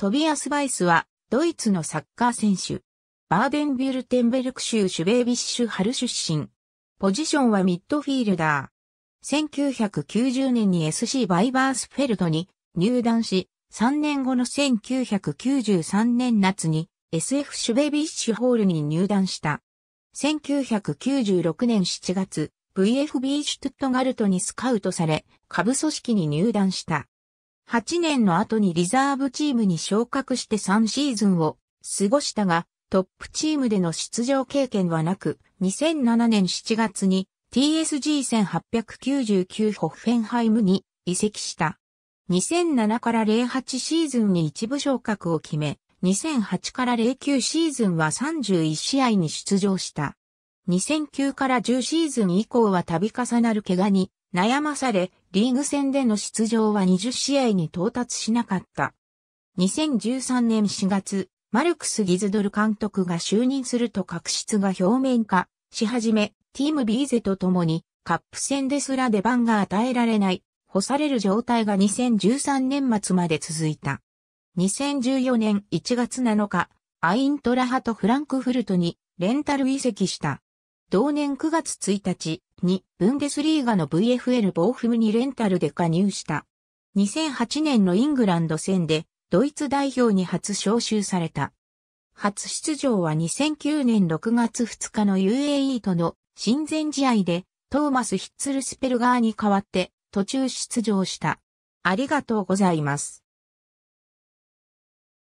トビアス・バイスは、ドイツのサッカー選手。バーデンビュルテンベルク州シュベービッシュ春出身。ポジションはミッドフィールダー。1990年に SC バイバースフェルトに入団し、3年後の1993年夏に SF シュベービッシュホールに入団した。1996年7月、VFB シュトゥットガルトにスカウトされ、下部組織に入団した。8年の後にリザーブチームに昇格して3シーズンを過ごしたが、トップチームでの出場経験はなく、2007年7月に TSG1899 ホッフェンハイムに移籍した。2007から08シーズンに一部昇格を決め、2008から09シーズンは31試合に出場した。2009から10シーズン以降は度重なる怪我に悩まされ、リーグ戦での出場は20試合に到達しなかった。2013年4月、マルクス・ギズドル監督が就任すると確執が表面化し始め、ティーム・ビーゼと共にカップ戦ですら出番が与えられない、干される状態が2013年末まで続いた。2014年1月7日、アイントラハとフランクフルトにレンタル移籍した。同年9月1日、にブンデスリーガの VFL ボーフムにレンタルで加入した。2008年のイングランド戦でドイツ代表に初招集された。初出場は2009年6月2日の UAE との親善試合でトーマス・ヒッツルスペルガーに代わって途中出場した。ありがとうございます。